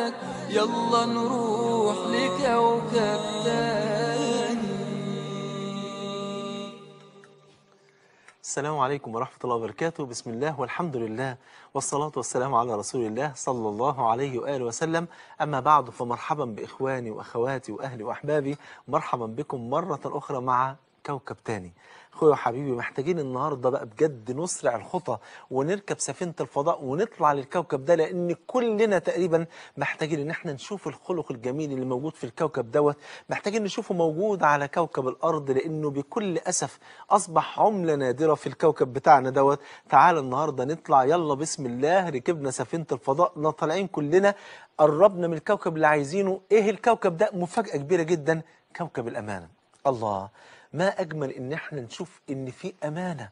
وحدك يلا نروح لكوكب تاني السلام عليكم ورحمة الله وبركاته بسم الله والحمد لله والصلاة والسلام على رسول الله صلى الله عليه وآله وسلم أما بعد فمرحبا بإخواني وأخواتي وأهلي وأحبابي مرحبا بكم مرة أخرى مع كوكب تاني اخويا وحبيبي محتاجين النهارده بقى بجد نسرع الخطى ونركب سفينه الفضاء ونطلع للكوكب ده لان كلنا تقريبا محتاجين ان احنا نشوف الخلق الجميل اللي موجود في الكوكب دوت محتاجين نشوفه موجود على كوكب الارض لانه بكل اسف اصبح عمله نادره في الكوكب بتاعنا دوت تعال النهارده نطلع يلا بسم الله ركبنا سفينه الفضاء طالعين كلنا قربنا من الكوكب اللي عايزينه ايه الكوكب ده مفاجاه كبيره جدا كوكب الامانه الله ما أجمل إن احنا نشوف إن في أمانة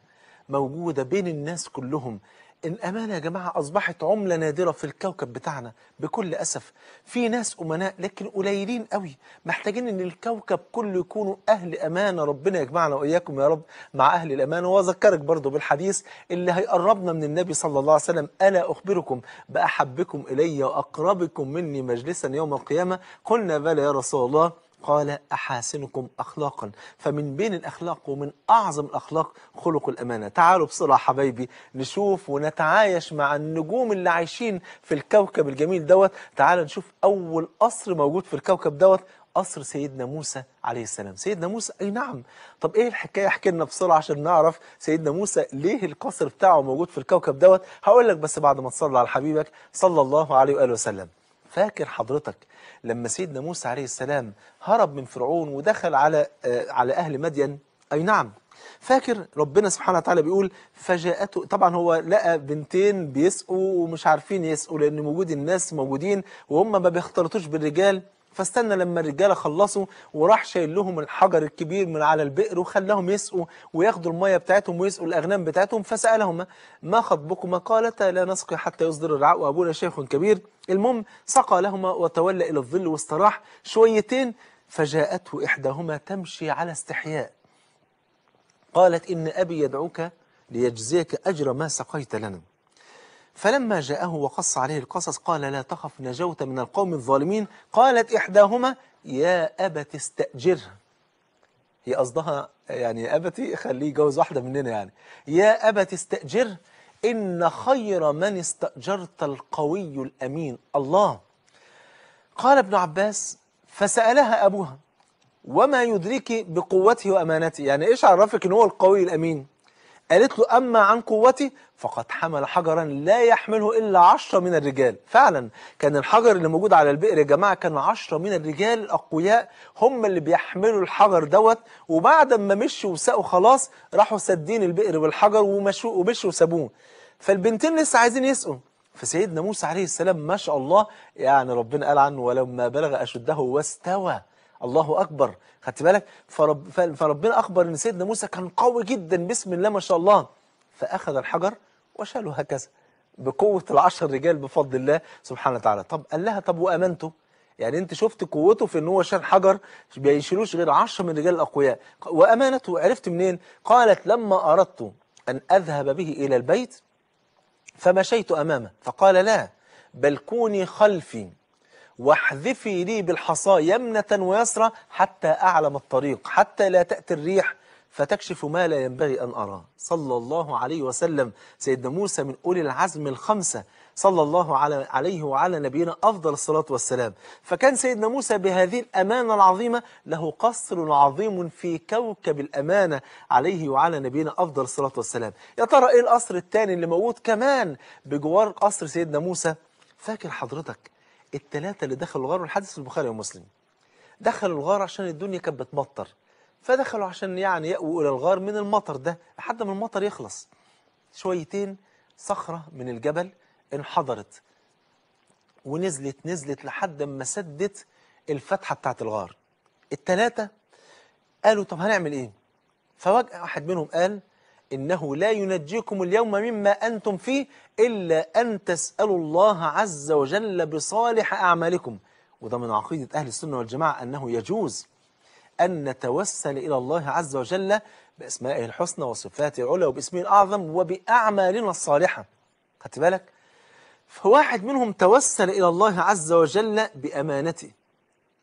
موجودة بين الناس كلهم الأمانة يا جماعة أصبحت عملة نادرة في الكوكب بتاعنا بكل أسف في ناس أمناء لكن قليلين قوي محتاجين أن الكوكب كله يكونوا أهل أمانة ربنا يجمعنا وإياكم يا رب مع أهل الأمانة وأذكرك برضو بالحديث اللي هيقربنا من النبي صلى الله عليه وسلم ألا أخبركم بأحبكم إلي وأقربكم مني مجلسا يوم القيامة قلنا بلى يا رسول الله قال أحاسنكم أخلاقا فمن بين الأخلاق ومن أعظم الأخلاق خلق الأمانة تعالوا بسرعة حبايبي نشوف ونتعايش مع النجوم اللي عايشين في الكوكب الجميل دوت تعالوا نشوف أول قصر موجود في الكوكب دوت قصر سيدنا موسى عليه السلام سيدنا موسى اي نعم طب ايه الحكايه احكي لنا بسرعه عشان نعرف سيدنا موسى ليه القصر بتاعه موجود في الكوكب دوت هقول لك بس بعد ما تصلي على حبيبك صلى الله عليه واله وسلم فاكر حضرتك لما سيدنا موسى عليه السلام هرب من فرعون ودخل على آه، على أهل مدين أي نعم فاكر ربنا سبحانه وتعالى بيقول فجاءته طبعا هو لقى بنتين بيسقوا ومش عارفين يسقوا لأن موجود الناس موجودين وهم ما بيختلطوش بالرجال فاستنى لما الرجاله خلصوا وراح شايل لهم الحجر الكبير من على البئر وخلاهم يسقوا وياخدوا الميه بتاعتهم ويسقوا الاغنام بتاعتهم فسالهما ما خطبكما قالتا لا نسقي حتى يصدر الرعاء وابونا شيخ كبير المهم سقى لهما وتولى الى الظل واستراح شويتين فجاءته احداهما تمشي على استحياء قالت ان ابي يدعوك ليجزيك اجر ما سقيت لنا فلما جاءه وقص عليه القصص قال لا تخف نجوت من القوم الظالمين قالت إحداهما يا أبت استأجره هي قصدها يعني يا أبتي خليه يجوز واحدة مننا يعني يا أبت استأجره إن خير من استأجرت القوي الأمين الله قال ابن عباس فسألها أبوها وما يدرك بقوته وأمانته يعني إيش عرفك إن هو القوي الأمين قالت له أما عن قوتي فقد حمل حجرا لا يحمله إلا عشرة من الرجال فعلا كان الحجر اللي موجود على البئر يا جماعة كان عشرة من الرجال الأقوياء هم اللي بيحملوا الحجر دوت وبعد ما مشوا وسقوا خلاص راحوا سادين البئر بالحجر ومشوا ومشوا وسابوه فالبنتين لسه عايزين يسقوا فسيدنا موسى عليه السلام ما شاء الله يعني ربنا قال عنه ولما بلغ أشده واستوى الله أكبر خدت بالك فرب فربنا أخبر إن سيدنا موسى كان قوي جدا بسم الله ما شاء الله فأخذ الحجر وشالوا هكذا بقوة العشر رجال بفضل الله سبحانه وتعالى طب قال لها طب وأمنته يعني انت شفت قوته في ان هو شال حجر ما يشيلوش غير عشر من رجال الاقوياء وامانته عرفت منين قالت لما اردت ان اذهب به الى البيت فمشيت امامه فقال لا بل كوني خلفي واحذفي لي بالحصى يمنة ويسرى حتى أعلم الطريق حتى لا تأتي الريح فتكشف ما لا ينبغي أن أرى صلى الله عليه وسلم سيدنا موسى من أولي العزم الخمسة صلى الله عليه وعلى نبينا أفضل الصلاة والسلام فكان سيدنا موسى بهذه الأمانة العظيمة له قصر عظيم في كوكب الأمانة عليه وعلى نبينا أفضل الصلاة والسلام يا ترى إيه القصر الثاني اللي موجود كمان بجوار قصر سيدنا موسى فاكر حضرتك الثلاثة اللي دخلوا الغار الحديث البخاري ومسلم دخلوا الغار عشان الدنيا كانت بتمطر فدخلوا عشان يعني يأووا إلى الغار من المطر ده لحد ما المطر يخلص شويتين صخرة من الجبل انحدرت ونزلت نزلت لحد ما سدت الفتحة بتاعت الغار التلاتة قالوا طب هنعمل ايه فوجأة واحد منهم قال إنه لا ينجيكم اليوم مما أنتم فيه إلا أن تسألوا الله عز وجل بصالح أعمالكم وده من عقيدة أهل السنة والجماعة أنه يجوز أن نتوسل إلى الله عز وجل بأسمائه الحسنى وصفاته العلى وباسمه الأعظم وبأعمالنا الصالحة خدت بالك فواحد منهم توسل إلى الله عز وجل بأمانته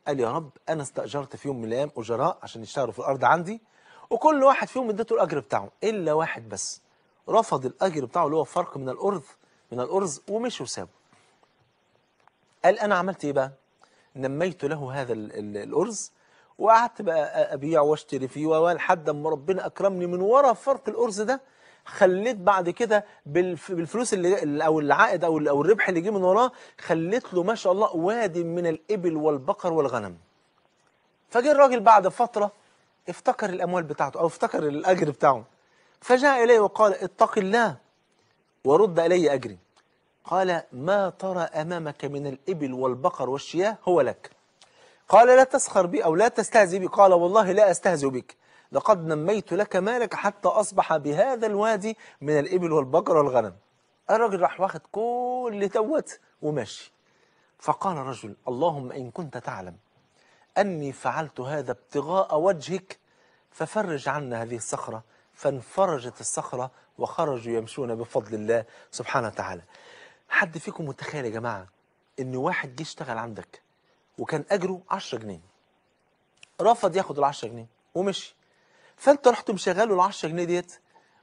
قال يا رب أنا استأجرت في يوم من الأيام أجراء عشان يشتغلوا في الأرض عندي وكل واحد فيهم اديته الأجر بتاعه إلا واحد بس رفض الأجر بتاعه اللي هو فرق من الأرض من الأرز ومشي وسابه قال أنا عملت إيه بقى نميت له هذا الأرز وقعدت بقى ابيع واشتري فيه ولحد اما ربنا اكرمني من ورا فرق الارز ده خليت بعد كده بالفلوس اللي او العائد او او الربح اللي جه من وراه خليت له ما شاء الله وادي من الابل والبقر والغنم. فجه الراجل بعد فتره افتكر الاموال بتاعته او افتكر الاجر بتاعه. فجاء اليه وقال اتق الله ورد الي اجري. قال ما ترى امامك من الابل والبقر والشياه هو لك. قال لا تسخر بي أو لا تستهزئ بي قال والله لا أستهزئ بك لقد نميت لك مالك حتى أصبح بهذا الوادي من الإبل والبقر والغنم الراجل راح واخد كل توت وماشي فقال رجل اللهم إن كنت تعلم أني فعلت هذا ابتغاء وجهك ففرج عنا هذه الصخرة فانفرجت الصخرة وخرجوا يمشون بفضل الله سبحانه وتعالى حد فيكم متخيل يا جماعة إن واحد جه اشتغل عندك وكان اجره 10 جنيه رفض ياخد ال 10 جنيه ومشي فانت رحت مشغله ال 10 جنيه ديت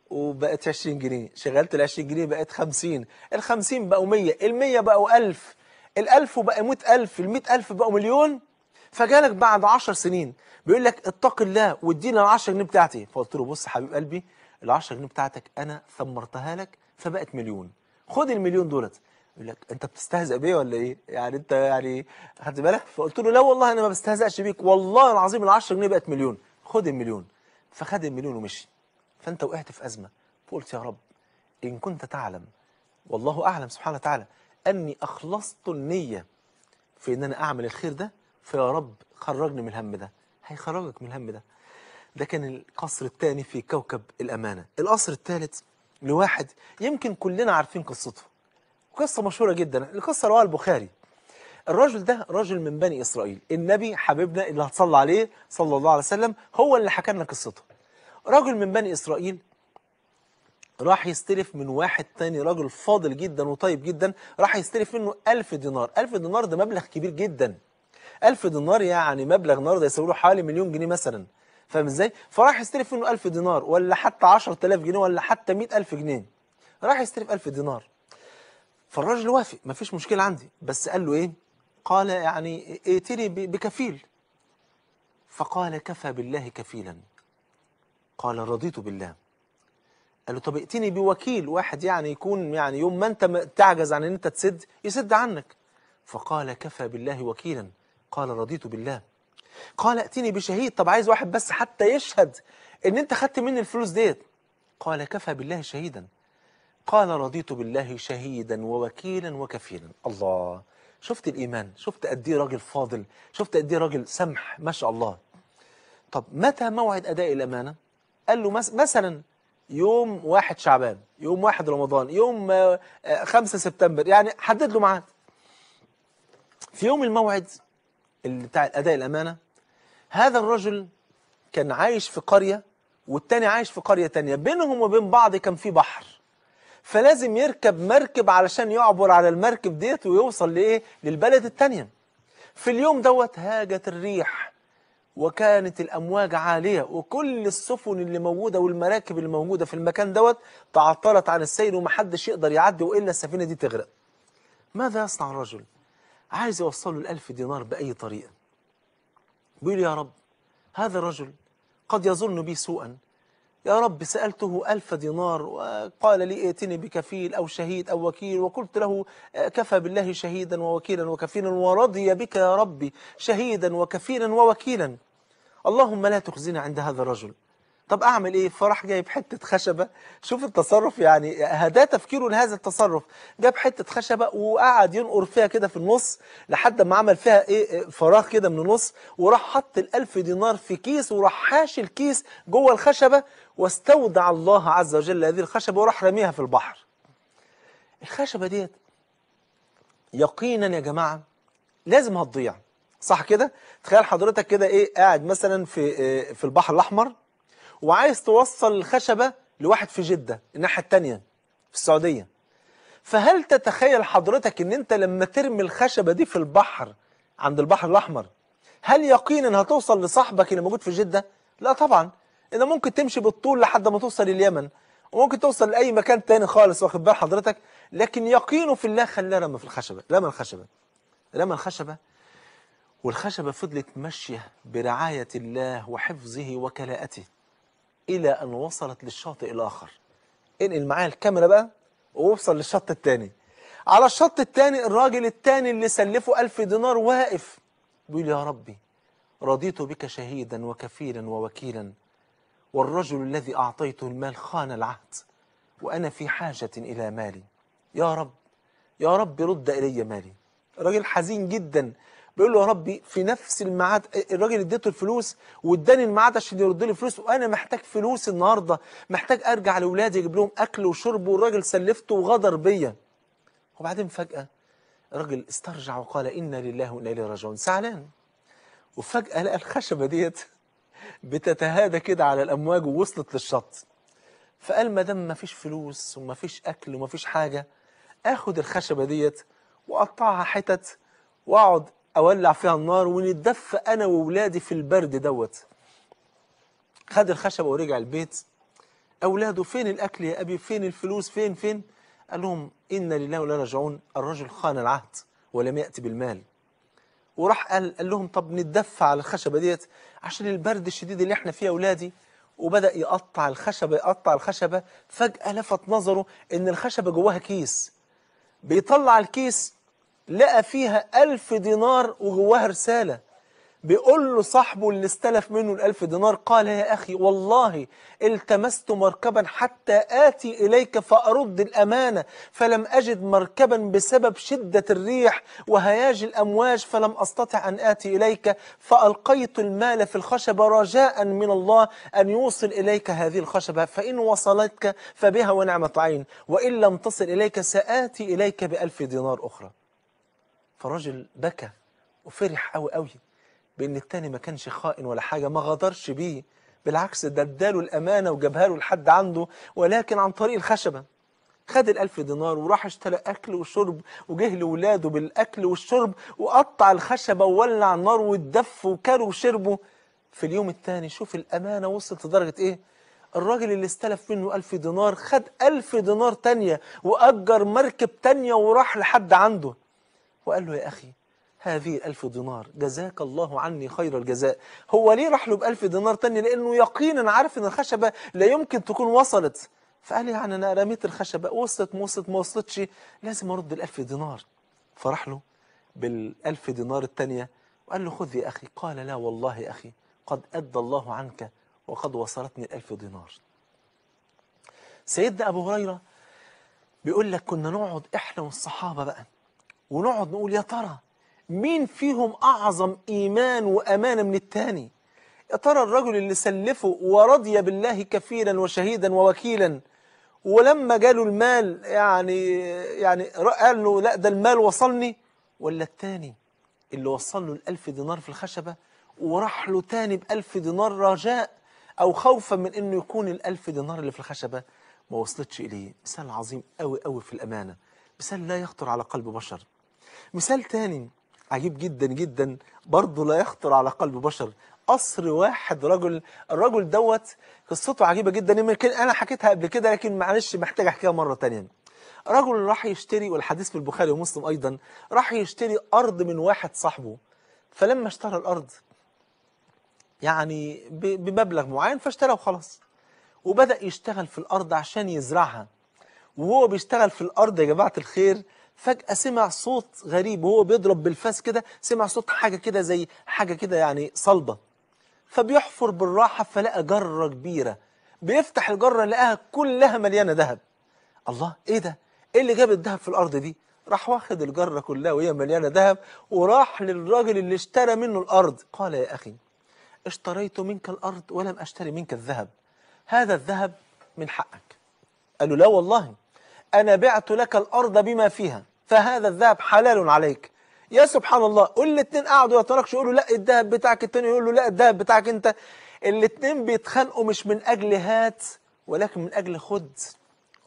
وبقت 20 جنيه شغلت ال 20 جنيه بقت 50 ال 50 بقوا 100 ال 100 بقوا 1000 ال 1000 بقى 100000 ال 100000 بقوا مليون فجالك بعد 10 سنين بيقول لك اتق الله واديني ال 10 جنيه بتاعتي فقلت له بص حبيب قلبي ال 10 جنيه بتاعتك انا ثمرتها لك فبقت مليون خد المليون دولت يقول لك انت بتستهزئ بيا ولا ايه يعني انت يعني خدت بالك فقلت له لا والله انا ما بستهزئش بيك والله العظيم ال10 جنيه بقت مليون خد المليون فخد المليون ومشي فانت وقعت في ازمه فقلت يا رب ان كنت تعلم والله اعلم سبحانه وتعالى اني اخلصت النيه في ان انا اعمل الخير ده فيا رب خرجني من الهم ده هيخرجك من الهم ده ده كان القصر الثاني في كوكب الامانه القصر الثالث لواحد يمكن كلنا عارفين قصته قصة مشهورة جدا القصة رواها البخاري الراجل ده راجل من بني إسرائيل النبي حبيبنا اللي هتصلى عليه صلى الله عليه وسلم هو اللي حكى لنا قصته راجل من بني إسرائيل راح يستلف من واحد تاني راجل فاضل جدا وطيب جدا راح يستلف منه ألف دينار ألف دينار ده مبلغ كبير جدا ألف دينار يعني مبلغ النهارده يساوي له حوالي مليون جنيه مثلا فاهم ازاي؟ فراح يستلف منه 1000 دينار ولا حتى 10000 جنيه ولا حتى 100000 جنيه راح يستلف 1000 دينار فالراجل وافق مفيش مشكلة عندي بس قال له إيه قال يعني ائتني بكفيل فقال كفى بالله كفيلا قال رضيت بالله قال له طب ائتني بوكيل واحد يعني يكون يعني يوم ما انت تعجز عن ان انت تسد يسد عنك فقال كفى بالله وكيلا قال رضيت بالله قال ائتني بشهيد طب عايز واحد بس حتى يشهد ان انت خدت مني الفلوس ديت قال كفى بالله شهيدا قال رضيت بالله شهيدا ووكيلا وكفيلا الله شفت الإيمان شفت قد ايه راجل فاضل شفت قد ايه راجل سمح ما شاء الله طب متى موعد أداء الأمانة قال له مثلا يوم واحد شعبان يوم واحد رمضان يوم آه، آه، خمسة سبتمبر يعني حدد له معاد في يوم الموعد اللي بتاع أداء الأمانة هذا الرجل كان عايش في قرية والتاني عايش في قرية تانية بينهم وبين بعض كان في بحر فلازم يركب مركب علشان يعبر على المركب ديت ويوصل لإيه للبلد التانية في اليوم دوت هاجت الريح وكانت الأمواج عالية وكل السفن اللي موجودة والمراكب اللي موجودة في المكان دوت تعطلت عن السير ومحدش يقدر يعدي وإلا السفينة دي تغرق ماذا يصنع الرجل؟ عايز يوصله الألف دينار بأي طريقة بيقول يا رب هذا الرجل قد يظن بي سوءا يا رب سألته ألف دينار وقال لي ائتني بكفيل أو شهيد أو وكيل وقلت له كفى بالله شهيدا ووكيلا وكفيلا ورضي بك يا ربي شهيدا وكفيلا ووكيلا اللهم لا تخزنا عند هذا الرجل طب اعمل ايه فراح جايب حته خشبه شوف التصرف يعني هدا تفكيره لهذا التصرف جاب حته خشبه وقعد ينقر فيها كده في النص لحد ما عمل فيها ايه فراغ كده من النص وراح حط ال1000 دينار في كيس وراح حاشي الكيس جوه الخشبه واستودع الله عز وجل هذه الخشبه وراح رميها في البحر الخشبه ديت يقينا يا جماعه لازم هتضيع صح كده تخيل حضرتك كده ايه قاعد مثلا في آه، في البحر الاحمر وعايز توصل الخشبة لواحد في جدة الناحية التانية في السعودية فهل تتخيل حضرتك ان انت لما ترمي الخشبة دي في البحر عند البحر الاحمر هل يقين انها توصل لصاحبك اللي موجود في جدة لا طبعا انت ممكن تمشي بالطول لحد ما توصل اليمن وممكن توصل لاي مكان تاني خالص واخد بال حضرتك لكن يقينه في الله خلاه رمى في الخشبة رمى الخشبة رمى الخشبة والخشبة فضلت ماشية برعاية الله وحفظه وكلاءته إلى أن وصلت للشاطئ الآخر انقل معايا الكاميرا بقى ووصل للشط الثاني على الشط الثاني الراجل الثاني اللي سلفه ألف دينار واقف بيقول يا ربي رضيت بك شهيدا وكفيلا ووكيلا والرجل الذي أعطيته المال خان العهد وأنا في حاجة إلى مالي يا رب يا رب رد إلي مالي راجل حزين جدا بيقول له يا ربي في نفس الميعاد الراجل اديته الفلوس واداني الميعاد عشان يرد لي فلوس وانا محتاج فلوس النهارده محتاج ارجع لاولادي اجيب لهم اكل وشرب والراجل سلفته وغدر بيا وبعدين فجاه الراجل استرجع وقال انا لله وانا اليه راجعون زعلان وفجاه لقى الخشبه ديت بتتهادى كده على الامواج ووصلت للشط فقال ما دام ما فيش فلوس وما فيش اكل وما فيش حاجه اخد الخشبه ديت واقطعها حتت واقعد أولع فيها النار ونتدفى أنا واولادي في البرد دوت خد الخشبة ورجع البيت أولاده فين الأكل يا أبي فين الفلوس فين فين قال لهم إنا لله ولا راجعون الرجل خان العهد ولم يأتي بالمال وراح قال, قال لهم طب نتدفى على الخشبة ديت عشان البرد الشديد اللي احنا فيه يا أولادي وبدأ يقطع الخشبة يقطع الخشبة فجأة لفت نظره إن الخشبة جواها كيس بيطلع الكيس لقى فيها ألف دينار وجواها رسالة بيقول له صاحبه اللي استلف منه الألف دينار قال يا أخي والله التمست مركبا حتى آتي إليك فأرد الأمانة فلم أجد مركبا بسبب شدة الريح وهياج الأمواج فلم أستطع أن آتي إليك فألقيت المال في الخشبة رجاء من الله أن يوصل إليك هذه الخشبة فإن وصلتك فبها ونعمة عين وإن لم تصل إليك سآتي إليك بألف دينار أخرى فالراجل بكى وفرح قوي قوي بان التاني ما كانش خائن ولا حاجه ما غدرش بيه بالعكس ده اداله الامانه وجابها له لحد عنده ولكن عن طريق الخشبه خد الألف دينار وراح اشترى أكل وشرب وجه لولاده بالأكل والشرب وقطع الخشبة وولع النار واتدف وكلوا وشربوا في اليوم الثاني شوف الأمانة وصلت لدرجة إيه الراجل اللي استلف منه ألف دينار خد ألف دينار تانية وأجر مركب تانية وراح لحد عنده وقال له يا أخي هذه ألف دينار جزاك الله عني خير الجزاء هو ليه راح له بألف دينار تاني لأنه يقينا عارف أن الخشبة لا يمكن تكون وصلت فقال يعني أنا رميت الخشبة وصلت موصلت ما وصلتش لازم أرد الألف دينار فراح له بالألف دينار التانية وقال له خذ يا أخي قال لا والله يا أخي قد أدى الله عنك وقد وصلتني الألف دينار سيدنا أبو هريرة بيقول لك كنا نقعد إحنا والصحابة بقى ونقعد نقول يا ترى مين فيهم أعظم إيمان وأمانة من التاني يا ترى الرجل اللي سلفه ورضي بالله كفيلا وشهيدا ووكيلا ولما جاله المال يعني يعني قال له لا ده المال وصلني ولا التاني اللي وصل له الألف دينار في الخشبة وراح له تاني بألف دينار رجاء أو خوفا من إنه يكون الألف دينار اللي في الخشبة ما وصلتش إليه مثال عظيم أوي أوي في الأمانة مثال لا يخطر على قلب بشر مثال تاني عجيب جدا جدا برضه لا يخطر على قلب بشر قصر واحد رجل الرجل دوت قصته عجيبة جدا يمكن أنا حكيتها قبل كده لكن معلش محتاج أحكيها مرة تانية رجل راح يشتري والحديث في البخاري ومسلم أيضا راح يشتري أرض من واحد صاحبه فلما اشترى الأرض يعني بمبلغ معين فاشترى وخلاص وبدأ يشتغل في الأرض عشان يزرعها وهو بيشتغل في الأرض يا جماعة الخير فجأة سمع صوت غريب وهو بيضرب بالفاس كده سمع صوت حاجة كده زي حاجة كده يعني صلبة فبيحفر بالراحة فلقى جرة كبيرة بيفتح الجرة لقاها كلها مليانة ذهب الله ايه ده ايه اللي جاب الذهب في الارض دي راح واخد الجرة كلها وهي مليانة ذهب وراح للراجل اللي اشترى منه الارض قال يا اخي اشتريت منك الارض ولم اشتري منك الذهب هذا الذهب من حقك قال له لا والله أنا بعت لك الأرض بما فيها فهذا الذهب حلال عليك يا سبحان الله الاثنين قعدوا يتناقشوا يقولوا لا الذهب بتاعك التاني يقول له لا الذهب بتاعك انت الاثنين بيتخانقوا مش من اجل هات ولكن من اجل خد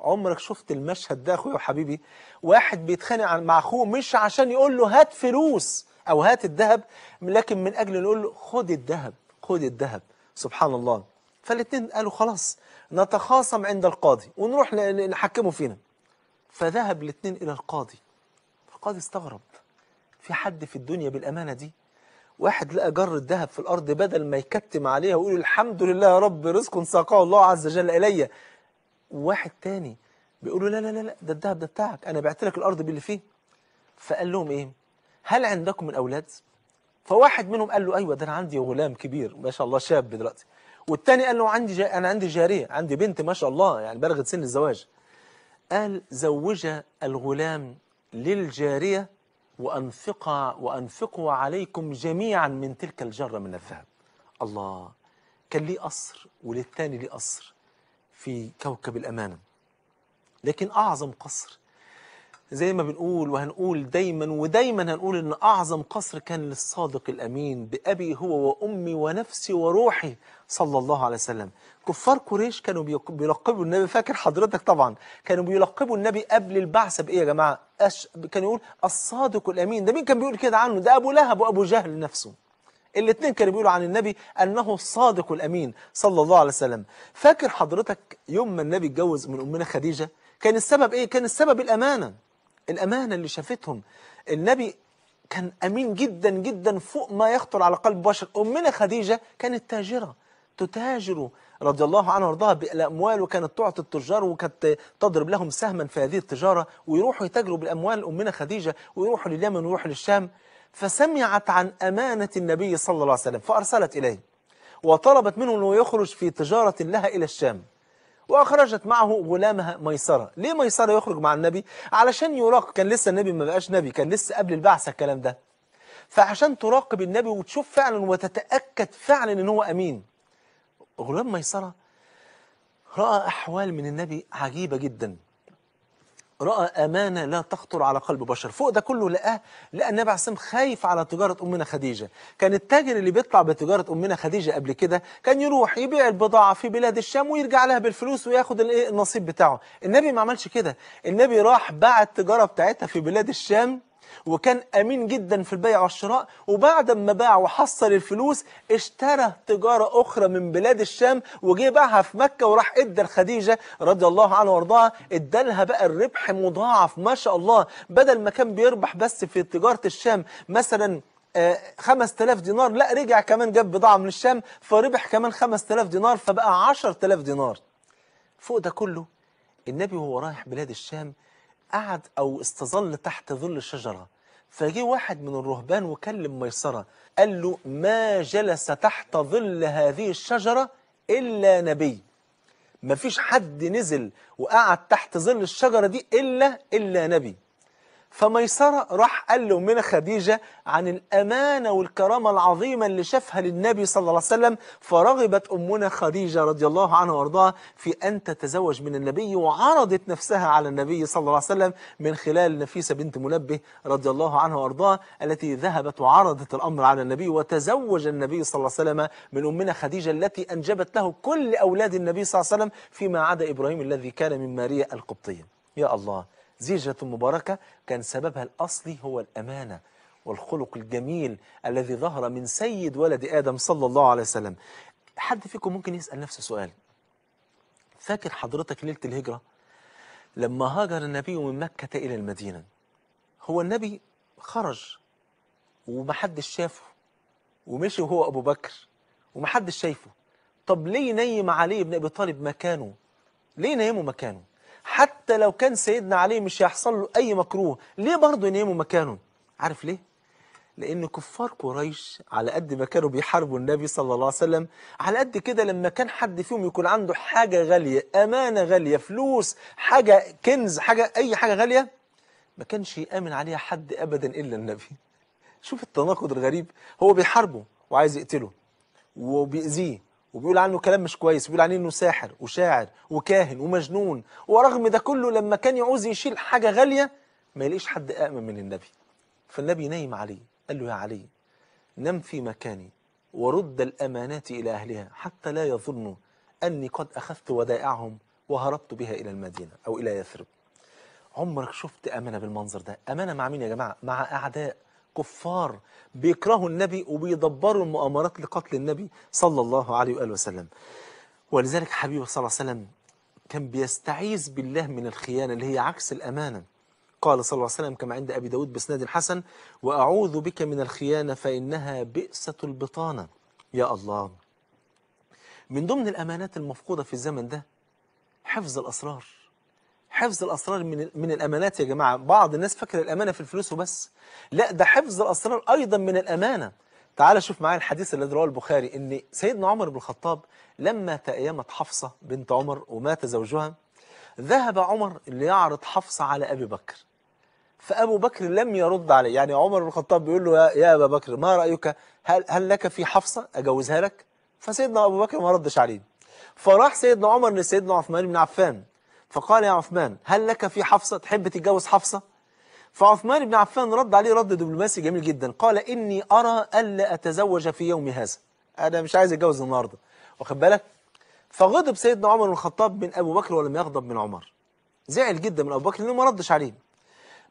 عمرك شفت المشهد ده اخويا وحبيبي واحد بيتخانق مع اخوه مش عشان يقول له هات فلوس او هات الذهب لكن من اجل نقول له خد الذهب خد الذهب سبحان الله فالاثنين قالوا خلاص نتخاصم عند القاضي ونروح نحكمه فينا فذهب الاثنين إلى القاضي القاضي استغرب في حد في الدنيا بالأمانة دي واحد لقى جر الذهب في الأرض بدل ما يكتم عليها ويقول الحمد لله يا رب رزق ساقه الله عز وجل إلي واحد تاني بيقول له لا لا لا ده الذهب ده بتاعك أنا بعت لك الأرض باللي فيه فقال لهم إيه هل عندكم من أولاد فواحد منهم قال له أيوة ده أنا عندي غلام كبير ما شاء الله شاب دلوقتي والتاني قال له عندي أنا عندي جارية عندي بنت ما شاء الله يعني بلغت سن الزواج قال زوج الغلام للجارية وأنفقها وأنفقوا عليكم جميعا من تلك الجرة من الذهب الله كان لي قصر وللثاني لي قصر في كوكب الأمانة لكن أعظم قصر زي ما بنقول وهنقول دايما ودايما هنقول ان اعظم قصر كان للصادق الامين بابي هو وامي ونفسي وروحي صلى الله عليه وسلم كفار قريش كانوا بيلقبوا النبي فاكر حضرتك طبعا كانوا بيلقبوا النبي قبل البعثه بايه يا جماعه أش... كان يقول الصادق الامين ده مين كان بيقول كده عنه ده ابو لهب وابو جهل نفسه الاثنين كانوا بيقولوا عن النبي انه الصادق الامين صلى الله عليه وسلم فاكر حضرتك يوم ما النبي اتجوز من امنا خديجه كان السبب ايه كان السبب الامانه الأمانة اللي شافتهم النبي كان أمين جدا جدا فوق ما يخطر على قلب بشر أمنا خديجة كانت تاجرة تتاجر رضي الله عنها وارضاها بالأموال وكانت تعطي التجار وكانت تضرب لهم سهما في هذه التجارة ويروحوا يتاجروا بالأموال أمنا خديجة ويروحوا لليمن ويروحوا للشام فسمعت عن أمانة النبي صلى الله عليه وسلم فأرسلت إليه وطلبت منه أنه يخرج في تجارة لها إلى الشام وأخرجت معه غلامها ميسرة ليه ميسرة يخرج مع النبي علشان يراقب كان لسه النبي ما بقاش نبي كان لسه قبل البعثة الكلام ده فعشان تراقب النبي وتشوف فعلا وتتأكد فعلا ان هو أمين غلام ميسرة رأى أحوال من النبي عجيبة جدا راى امانه لا تخطر على قلب بشر فوق ده كله لقاه لقى النبي عليه السلام خايف على تجاره امنا خديجه كان التاجر اللي بيطلع بتجاره امنا خديجه قبل كده كان يروح يبيع البضاعه في بلاد الشام ويرجع لها بالفلوس وياخد النصيب بتاعه النبي ما عملش كده النبي راح باع التجاره بتاعتها في بلاد الشام وكان أمين جدا في البيع والشراء وبعد ما باع وحصل الفلوس اشترى تجارة أخرى من بلاد الشام وجه باعها في مكة وراح إدى لخديجة رضي الله عنها وارضاها إدالها بقى الربح مضاعف ما شاء الله بدل ما كان بيربح بس في تجارة الشام مثلا 5000 آه، دينار لا رجع كمان جاب بضاعة من الشام فربح كمان 5000 دينار فبقى 10000 دينار فوق ده كله النبي وهو رايح بلاد الشام قعد أو استظل تحت ظل شجرة فجه واحد من الرهبان وكلم ميسرة قال له ما جلس تحت ظل هذه الشجرة إلا نبي مفيش حد نزل وقعد تحت ظل الشجرة دي إلا إلا نبي فميسرة راح قال له من خديجة عن الأمانة والكرامة العظيمة اللي شافها للنبي صلى الله عليه وسلم فرغبت أمنا خديجة رضي الله عنها وارضاها في أن تتزوج من النبي وعرضت نفسها على النبي صلى الله عليه وسلم من خلال نفيسة بنت منبه رضي الله عنها وارضاها التي ذهبت وعرضت الأمر على النبي وتزوج النبي صلى الله عليه وسلم من أمنا خديجة التي أنجبت له كل أولاد النبي صلى الله عليه وسلم فيما عدا إبراهيم الذي كان من ماريا القبطية يا الله زيجة مباركة كان سببها الأصلي هو الأمانة والخلق الجميل الذي ظهر من سيد ولد آدم صلى الله عليه وسلم حد فيكم ممكن يسأل نفسه سؤال فاكر حضرتك ليلة الهجرة لما هاجر النبي من مكة إلى المدينة هو النبي خرج ومحدش شافه ومشي وهو أبو بكر ومحدش شايفه طب ليه نيم علي بن أبي طالب مكانه ليه نيمه مكانه حتى لو كان سيدنا علي مش هيحصل له أي مكروه ليه برضه ينيموا مكانه عارف ليه؟ لأن كفار قريش على قد ما كانوا بيحاربوا النبي صلى الله عليه وسلم على قد كده لما كان حد فيهم يكون عنده حاجة غالية أمانة غالية فلوس حاجة كنز حاجة أي حاجة غالية ما كانش يأمن عليها حد أبدا إلا النبي شوف التناقض الغريب هو بيحاربه وعايز يقتله وبيأذيه وبيقول عنه كلام مش كويس بيقول عنه انه ساحر وشاعر وكاهن ومجنون ورغم ده كله لما كان يعوز يشيل حاجة غالية ما يلاقيش حد أأمن من النبي فالنبي نايم عليه قال له يا علي نم في مكاني ورد الأمانات إلى أهلها حتى لا يظنوا أني قد أخذت ودائعهم وهربت بها إلى المدينة أو إلى يثرب عمرك شفت أمانة بالمنظر ده أمانة مع مين يا جماعة مع أعداء كفار بيكرهوا النبي وبيدبروا المؤامرات لقتل النبي صلى الله عليه وآله وسلم ولذلك حبيبه صلى الله عليه وسلم كان بيستعيذ بالله من الخيانة اللي هي عكس الأمانة قال صلى الله عليه وسلم كما عند أبي داود بسناد حسن وأعوذ بك من الخيانة فإنها بئسة البطانة يا الله من ضمن الأمانات المفقودة في الزمن ده حفظ الأسرار حفظ الأسرار من, من الأمانات يا جماعة بعض الناس فاكر الأمانة في الفلوس وبس لا ده حفظ الأسرار أيضا من الأمانة تعال شوف معايا الحديث الذي رواه البخاري ان سيدنا عمر بن الخطاب لما تأيمت حفصة بنت عمر ومات زوجها ذهب عمر ليعرض حفصة على أبي بكر فأبو بكر لم يرد عليه يعني عمر بن الخطاب بيقول له يا أبا بكر ما رأيك هل, هل لك في حفصة أجوزها لك فسيدنا أبو بكر ما ردش عليه فراح سيدنا عمر لسيدنا عثمان بن عفان فقال يا عثمان هل لك في حفصة تحب تتجوز حفصة فعثمان بن عفان رد عليه رد دبلوماسي جميل جدا قال إني أرى ألا أتزوج في يوم هذا أنا مش عايز أتجوز النهاردة واخد بالك فغضب سيدنا عمر بن الخطاب من أبو بكر ولم يغضب من عمر زعل جدا من أبو بكر لأنه ما ردش عليه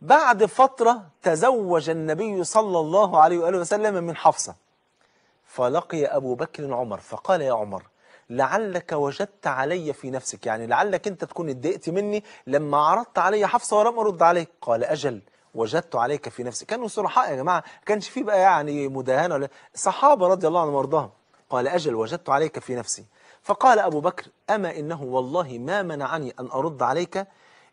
بعد فترة تزوج النبي صلى الله عليه وآله وسلم من حفصة فلقي أبو بكر عمر فقال يا عمر لعلك وجدت علي في نفسك يعني لعلك أنت تكون اتضايقت مني لما عرضت علي حفصة ولم أرد عليك قال أجل وجدت عليك في نفسك كانوا صلحاء يا جماعة كانش في بقى يعني مداهنة ولا صحابة رضي الله عنهم وارضاهم قال أجل وجدت عليك في نفسي فقال أبو بكر أما إنه والله ما منعني أن أرد عليك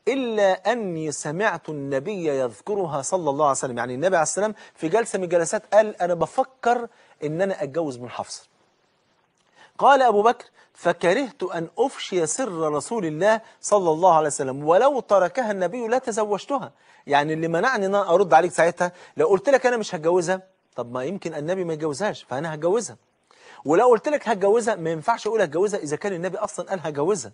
إلا أني سمعت النبي يذكرها صلى الله عليه وسلم يعني النبي عليه السلام في جلسة من الجلسات قال أنا بفكر إن أنا أتجوز من حفصة قال أبو بكر فكرهت أن أفشي سر رسول الله صلى الله عليه وسلم ولو تركها النبي لا تزوجتها يعني اللي منعني أن أرد عليك ساعتها لو قلت لك أنا مش هتجوزها طب ما يمكن النبي ما يتجوزهاش فأنا هتجوزها ولو قلت لك هتجوزها ما ينفعش أقول هتجوزها إذا كان النبي أصلا قال هتجوزها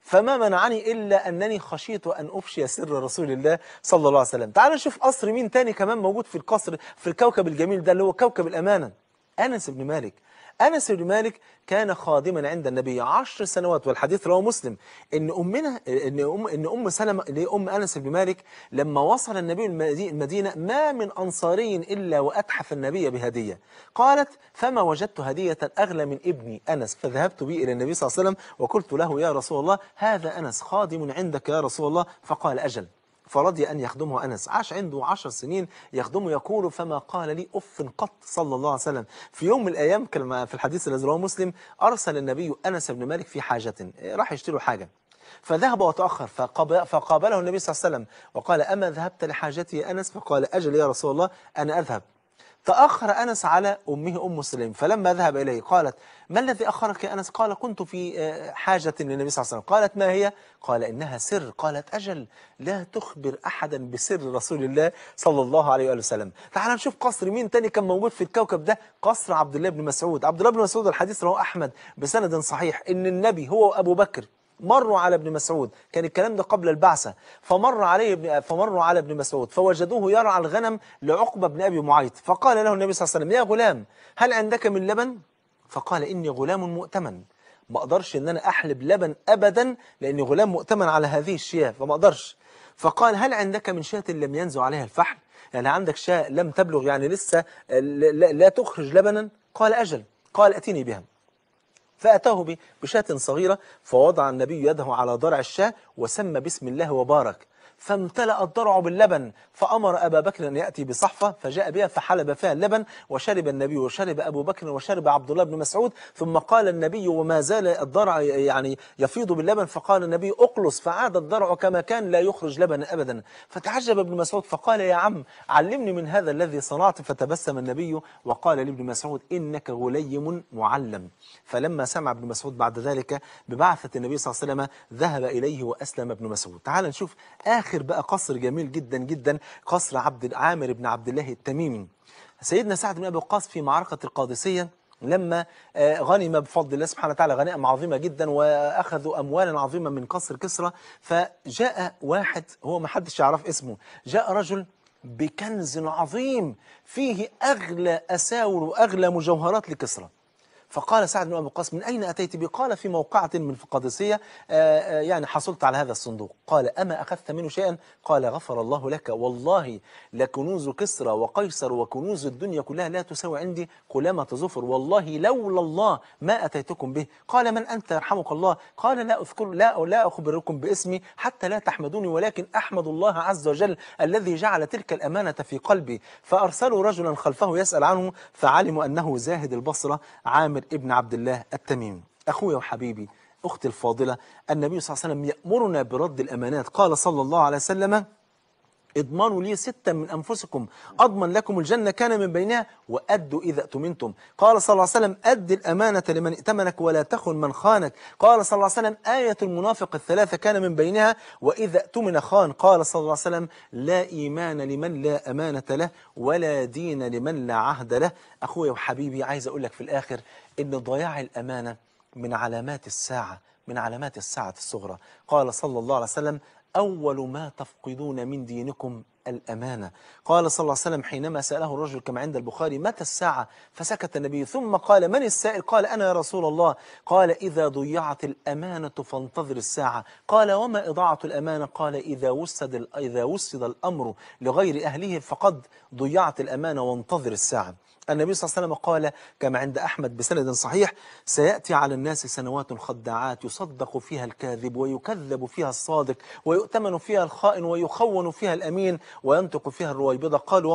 فما منعني إلا أنني خشيت أن أفشي سر رسول الله صلى الله عليه وسلم تعال نشوف قصر مين تاني كمان موجود في القصر في الكوكب الجميل ده اللي هو كوكب الأمانة أنس بن مالك أنس بن مالك كان خادما عند النبي عشر سنوات والحديث رواه مسلم إن أمنا إن أم إن أم سلمة لأم أنس بن مالك لما وصل النبي المدينة ما من أنصاري إلا وأتحف النبي بهدية قالت فما وجدت هدية أغلى من ابني أنس فذهبت بي إلى النبي صلى الله عليه وسلم وقلت له يا رسول الله هذا أنس خادم عندك يا رسول الله فقال أجل فرضي أن يخدمه أنس عاش عنده عشر سنين يخدمه يقول فما قال لي أف قط صلى الله عليه وسلم في يوم من الأيام كما في الحديث الذي رواه مسلم أرسل النبي أنس بن مالك في حاجة راح يشتري حاجة فذهب وتأخر فقابله النبي صلى الله عليه وسلم وقال أما ذهبت لحاجتي يا أنس فقال أجل يا رسول الله أنا أذهب تأخر أنس على أمه أم سليم فلما ذهب إليه قالت ما الذي أخرك يا أنس قال كنت في آه، حاجة للنبي صلى الله عليه وسلم قالت ما هي قال إنها سر قالت أجل لا تخبر أحدا بسر رسول الله صلى الله عليه وآله وسلم تعال نشوف قصر مين تاني كان موجود في الكوكب ده قصر عبد الله بن مسعود عبد الله بن مسعود الحديث رواه أحمد بسند صحيح إن النبي هو أبو بكر مروا على ابن مسعود كان الكلام ده قبل البعثة فمر عليه ابن فمروا على ابن مسعود فوجدوه يرعى الغنم لعقبة بن أبي معيط فقال له النبي صلى الله عليه وسلم يا غلام هل عندك من لبن؟ فقال إني غلام مؤتمن ما أقدرش إن أنا أحلب لبن أبدا لأني غلام مؤتمن على هذه الشياه فما أقدرش فقال هل عندك من شاة لم ينزو عليها الفحل؟ يعني عندك شاة لم تبلغ يعني لسه لا تخرج لبنا قال أجل قال أتيني بها فأتاه بشاة صغيرة فوضع النبي يده على ضرع الشاة وسمى بسم الله وبارك فامتلأ الضرع باللبن فأمر أبا بكر أن يأتي بصحفة فجاء بها فحلب فيها اللبن وشرب النبي وشرب أبو بكر وشرب عبد الله بن مسعود ثم قال النبي وما زال الضرع يعني يفيض باللبن فقال النبي أقلص فعاد الضرع كما كان لا يخرج لبنا أبدا فتعجب ابن مسعود فقال يا عم علمني من هذا الذي صنعت فتبسم النبي وقال لابن مسعود إنك غليم معلم فلما سمع ابن مسعود بعد ذلك ببعثة النبي صلى الله عليه وسلم ذهب إليه وأسلم ابن مسعود تعال نشوف آخر آخر بقى قصر جميل جدا جدا قصر عبد عامر بن عبد الله التميمي سيدنا سعد بن أبي وقاص في معركة القادسية لما آه، غنم بفضل الله سبحانه وتعالى غنائم عظيمة جدا وأخذوا أموالا عظيمة من قصر كسرى فجاء واحد هو ما حدش يعرف اسمه جاء رجل بكنز عظيم فيه أغلى أساور وأغلى مجوهرات لكسرى فقال سعد بن أبي وقاص من أين أتيت به قال في موقعة من القادسية آه، آه، يعني حصلت على هذا الصندوق قال أما أخذت منه شيئا قال غفر الله لك والله لكنوز كسرى وقيصر وكنوز الدنيا كلها لا تساوي عندي قلامة زفر والله لولا الله ما أتيتكم به قال من أنت يرحمك الله قال لا أذكر لا لا أخبركم باسمي حتى لا تحمدوني ولكن أحمد الله عز وجل الذي جعل تلك الأمانة في قلبي فأرسلوا رجلا خلفه يسأل عنه فعلموا أنه زاهد البصرة عامر ابن عبد الله التميمي أخويا وحبيبي أختي الفاضلة النبي صلى الله عليه وسلم يأمرنا برد الأمانات قال صلى الله عليه وسلم اضمنوا لي ستا من أنفسكم أضمن لكم الجنة كان من بينها وأدوا إذا اؤتمنتم قال صلى الله عليه وسلم أد الأمانة لمن ائتمنك ولا تخن من خانك قال صلى الله عليه وسلم آية المنافق الثلاثة كان من بينها وإذا اؤتمن خان قال صلى الله عليه وسلم لا إيمان لمن لا أمانة له ولا دين لمن لا عهد له أخويا وحبيبي عايز أقول لك في الآخر إن ضياع الأمانة من علامات الساعة من علامات الساعة الصغرى قال صلى الله عليه وسلم أول ما تفقدون من دينكم الأمانة قال صلى الله عليه وسلم حينما سأله الرجل كما عند البخاري متى الساعة فسكت النبي ثم قال من السائل قال أنا يا رسول الله قال إذا ضيعت الأمانة فانتظر الساعة قال وما إضاعة الأمانة قال إذا وسد, إذا وسد الأمر لغير أهله فقد ضيعت الأمانة وانتظر الساعة النبي صلى الله عليه وسلم قال كما عند أحمد بسند صحيح سيأتي على الناس سنوات خداعات يصدق فيها الكاذب ويكذب فيها الصادق ويؤتمن فيها الخائن ويخون فيها الأمين وينطق فيها الرويبضة قالوا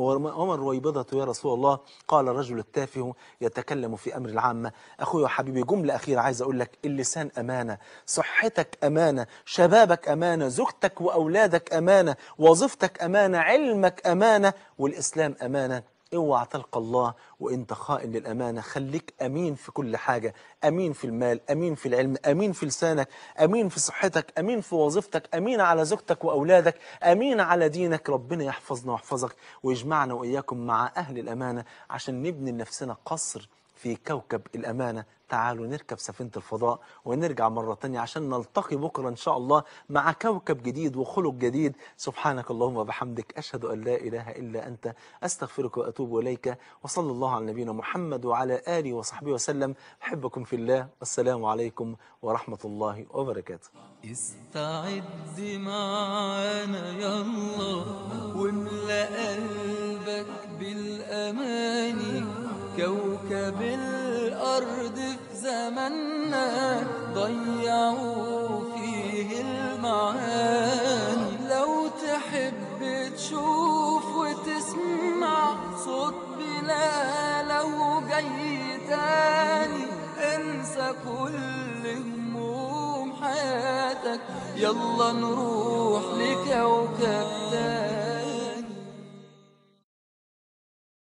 وما الرويبضة يا رسول الله قال الرجل التافه يتكلم في أمر العامة أخوي وحبيبي جملة أخيرة عايز أقول لك اللسان أمانة صحتك أمانة شبابك أمانة زوجتك وأولادك أمانة وظيفتك أمانة علمك أمانة والإسلام أمانة اوعى تلقى الله وانت خائن للامانه خليك امين في كل حاجه امين في المال امين في العلم امين في لسانك امين في صحتك امين في وظيفتك امين على زوجتك واولادك امين على دينك ربنا يحفظنا ويحفظك ويجمعنا واياكم مع اهل الامانه عشان نبني لنفسنا قصر في كوكب الامانه تعالوا نركب سفينة الفضاء ونرجع مرة تانية عشان نلتقي بكرة إن شاء الله مع كوكب جديد وخلق جديد سبحانك اللهم وبحمدك أشهد أن لا إله إلا أنت أستغفرك وأتوب إليك وصلى الله على نبينا محمد وعلى آله وصحبه وسلم أحبكم في الله والسلام عليكم ورحمة الله وبركاته استعد معانا يلا واملأ قلبك بالأماني كوكب الأرض زمنا ضيعوا فيه المعاني لو تحب تشوف وتسمع صوت بلا لو جاي تاني انسى كل هموم حياتك يلا نروح لكوكب تاني